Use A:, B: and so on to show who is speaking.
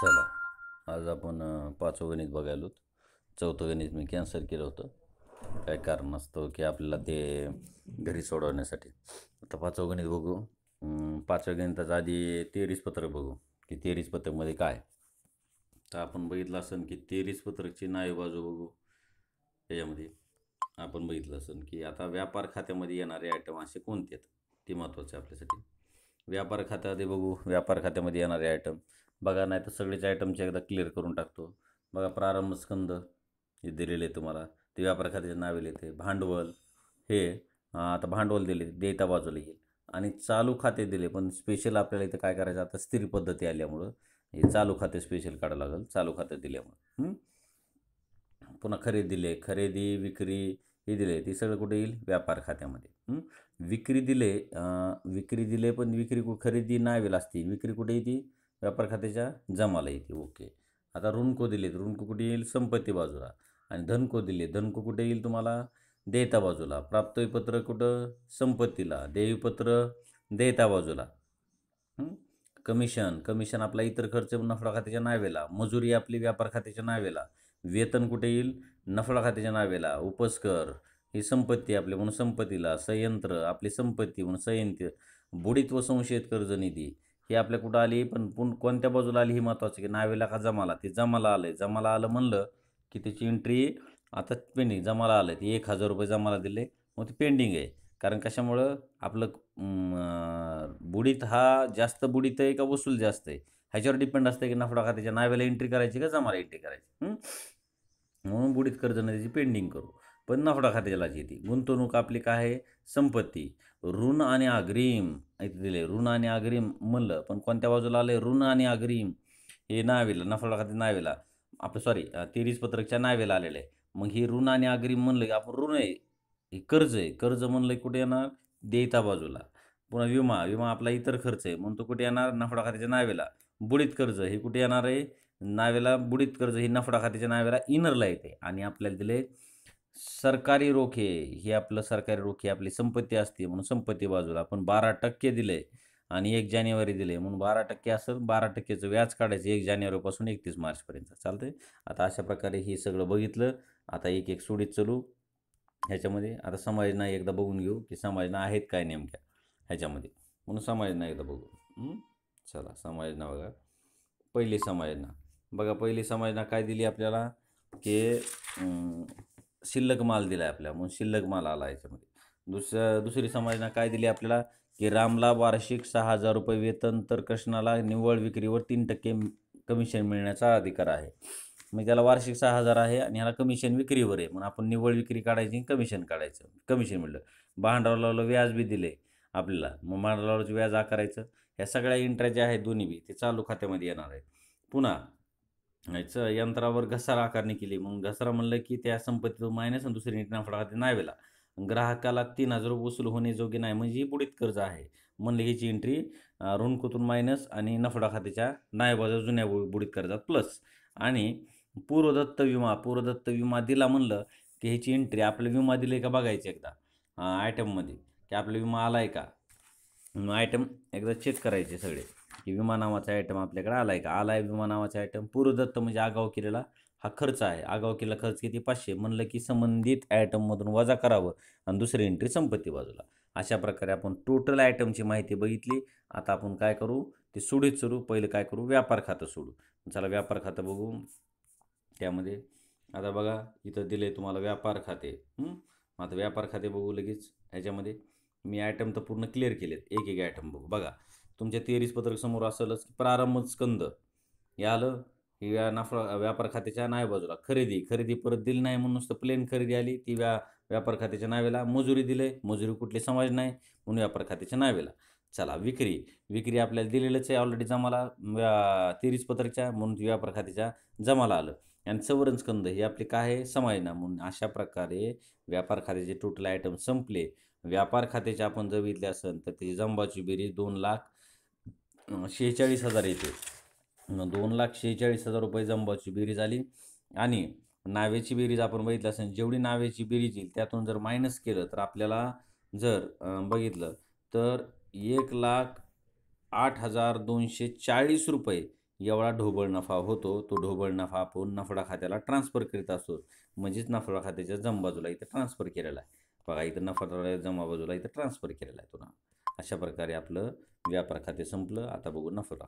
A: चला आज आपण पाचवं गणित बघायलो चौथं गणित मी कॅन्सल केलं होतं काय कारण असतं की आपल्याला ते घरी सोडवण्यासाठी आता पाचवं गणित बघू पाचव्या गणिताचं आधी तेरीस पत्रक बघू की तेरीस पत्रकमध्ये काय तर आपण बघितलं असेल की तेरीस पत्रकची नावे बाजू बघू त्याच्यामध्ये आपण बघितलं असेल की आता व्यापार खात्यामध्ये येणारे आयटम असे कोणते आहेत ते महत्त्वाचे आपल्यासाठी व्यापार खात्यामध्ये बघू व्यापार खात्यामध्ये येणारे आयटम बघा नाही तर सगळेच आयटमचे एकदा क्लिअर करून टाकतो बघा प्रारंभ स्कंद हे दिलेले आहे तुम्हाला ते व्यापार खात्याचे नावे येते भांडवल हे आता भांडवल दिले देता बाजूला येईल आणि चालू खाते दिले पण स्पेशल आपल्याला इथं काय करायचं आता स्थिर पद्धती आल्यामुळं हे चालू खाते स्पेशल काढावं लागेल चालू खाते दिल्यामुळं पुन्हा खरेदी दिले खरेदी विक्री हे दिले ते सगळं कुठे येईल व्यापार खात्यामध्ये विक्री दिले विक्री दिले पण विक्री खरेदी नावेल असते विक्री कुठे येते व्यापार खात्याच्या जमाला येते ओके आता ऋणको ऋण ऋणको कुठे येईल संपत्ती बाजूला आणि धनको दिले धनको कुठे येईल तुम्हाला देयता बाजूला प्राप्तपत्र कुठं संपत्तीला देयपत्र देयता बाजूला कमिशन कमिशन आपला इतर खर्च नफळा खात्याच्या नावेला मजुरी आपली व्यापार खात्याच्या नावेला वेतन कुठे येईल नफळा खात्याच्या नावेला उपस्कर ही संपत्ती आपली म्हणून संपत्तीला संयंत्र आपली संपत्ती म्हणून संयंत्र बुडीत व संशयित कर्ज निधी ही आपल्या कुठं आली पण पण कोणत्या बाजूला आली ही महत्त्वाची की नावेला का जमाला ते जमाला आलं आहे जमाला आलं म्हणलं की त्याची एंट्री आता पेंडिंग जमाला आलं आहे ते एक हजार रुपये जमाला दिले मग ते पेंडिंग आहे कारण कशामुळं आपलं बुडीत हा जास्त बुडीत आहे का वसूल जास्त आहे ह्याच्यावर डिपेंड असतं की नफडा त्याच्या नावेला एंट्री करायची का जमाला एंट्री करायची म्हणून बुडीत कर्ज त्याची पेंडिंग करू पण खाते जलाची येते गुंतवणूक आपली काय आहे संपत्ती ऋण आणि अग्रिम इथे दिले ऋण आणि अग्रिम म्हणलं पण कोणत्या बाजूला आले ऋण आणि अग्रिम हे नावेला नाही नावेला आपलं सॉरी तेरीस पत्रकच्या नावेला आलेलं आहे मग हे ऋण आणि अग्रिम म्हणलं की आपण ऋण आहे हे कर्ज आहे कर्ज म्हणलं कुठे येणार देयता बाजूला पुन्हा विमा विमा आपला इतर खर्च आहे म्हणून तो कुठे येणार नफडा खात्याच्या नावेला बुडीत कर्ज हे कुठे येणार आहे नावेला बुडीत कर्ज हे नफडा खात्याच्या नावेला इनरला येते आणि आपल्याला दिले सरकारी रोखे हे आपलं सरकारी रोखे आपली संपत्ती असते म्हणून संपत्ती बाजूला आपण बारा टक्के दिले आणि एक जानेवारी दिले म्हणून बारा टक्के असं बारा टक्केचं व्याज काढायचं एक जानेवारीपासून एकतीस मार्चपर्यंत चालतंय आता अशा प्रकारे हे सगळं बघितलं आता एक एक सोडीत चलू ह्याच्यामध्ये आता समाजना एकदा बघून घेऊ की समाजना आहेत काय नेमक्या ह्याच्यामध्ये म्हणून समाजना एकदा बघू चला समाजना बघा पहिली समाजना बघा पहिली समाजना काय दिली आपल्याला की शिल्लक माल दिला आहे आपल्या म्हणून शिल्लक माल आला याच्यामध्ये दुस दुसरी समाजना काय दिली आपल्याला की रामला वार्षिक सहा हजार रुपये वेतन तर कृष्णाला निव्वळ विक्रीवर तीन टक्के कमिशन मिळण्याचा अधिकार आहे मग त्याला वार्षिक सहा हजार आहे आणि ह्याला कमिशन विक्रीवर आहे म्हणून आपण निव्वळ विक्री काढायची कमिशन काढायचं कमिशन मिळलं भांडवलावलं व्याज बी दिले आपल्याला मग भांडवलावरचं व्याज आकारायचं ह्या सगळ्या इंटरेस्ट ज्या आहेत दोन्ही बी ते चालू खात्यामध्ये येणार आहे पुन्हा याचं यंत्रावर घसारा आकारणी केली मग घसारा म्हणलं की त्या संपत्तीतून मायनस आणि दुसरी नीट नफडा खाते नावेला ग्राहकाला तीन हजार रुपये वसूल होणे योग्य नाही म्हणजे ही बुडीत कर्ज आहे म्हणले ह्याची एंट्री ऋणकोतून मायनस आणि नफडा खात्याच्या नायबाजा जुन्या बुडीत कर्जात प्लस आणि पूर्वदत्त विमा पूर्वदत्त विमा दिला म्हणलं की ह्याची एंट्री आपल्याला विमा दिले का बघायची एकदा आयटममध्ये की आपला विमा आला आहे का आयटम एकदा चेक करायचे सगळे की विमा नावाचा आयटम आपल्याकडे आला आहे का आला आहे विमा नावाचा आयटम पूर्वदत्त म्हणजे आगाव केलेला हा खर्च आहे आगाव केलेला खर्च किती पाचशे म्हणलं की संबंधित आयटममधून वजा करावं आणि दुसरी एंट्री संपत्ती बाजूला अशा प्रकारे आपण टोटल आयटमची माहिती बघितली आता आपण काय करू ते सोडीत सुरू पहिलं काय करू व्यापार खातं सोडू चला व्यापार खातं बघू त्यामध्ये आता बघा इथं दिले तुम्हाला व्यापार खाते आता व्यापार खाते बघू लगेच ह्याच्यामध्ये मी आयटम तर पूर्ण क्लिअर केलेत एक एक आयटम बघू बघा तुमच्या तिहेरीस पत्रक समोर असेलच की प्रारंभ स्कंद हे आलं हे व्या व्यापार खात्याच्या नाव्या बाजूला खरेदी खरेदी परत दिली नाही म्हणून नुसतं प्लेन खरेदी आली ती व्या व्यापार खात्याच्या नावेला मजुरी दिले मजुरी कुठले समाज नाही म्हणून व्यापार खात्याच्या नावेला चला विक्री विक्री आपल्याला दिलेलंच आहे ऑलरेडी जमाला व्या पत्रकच्या म्हणून व्यापार खात्याच्या जमाला आलं आणि सवरण स्कंद हे आपले काय आहे समाज नाही म्हणून अशा प्रकारे व्यापार खात्याचे टोटल आयटम संपले व्यापार खात्याचे आपण जर बघितले असेल तर ती जंबाची बेरीज दोन लाख शेहेचाळीस हजार येते दोन लाख शेहेचाळीस हजार रुपये जंबाची बेरीज आली आणि नावेची बेरीज आपण बघितलं असेल जेवढी नावेची बेरीज येईल त्यातून जर मायनस केलं तर आपल्याला जर बघितलं तर एक लाख आठ हजार दोनशे चाळीस रुपये एवढा ढोबळ नफा होतो तो ढोबळ नफा आपण नफडा खात्याला ट्रान्सफर करीत असतो म्हणजेच नफडा खात्याच्या जमबाजूला इथं ट्रान्सफर केलेला आहे बघा इथं नफडा जमा इथं ट्रान्सफर केलेला आहे तो ना अशा प्रकारे आपलं व्यापार खाते संपलं आता बघू नफा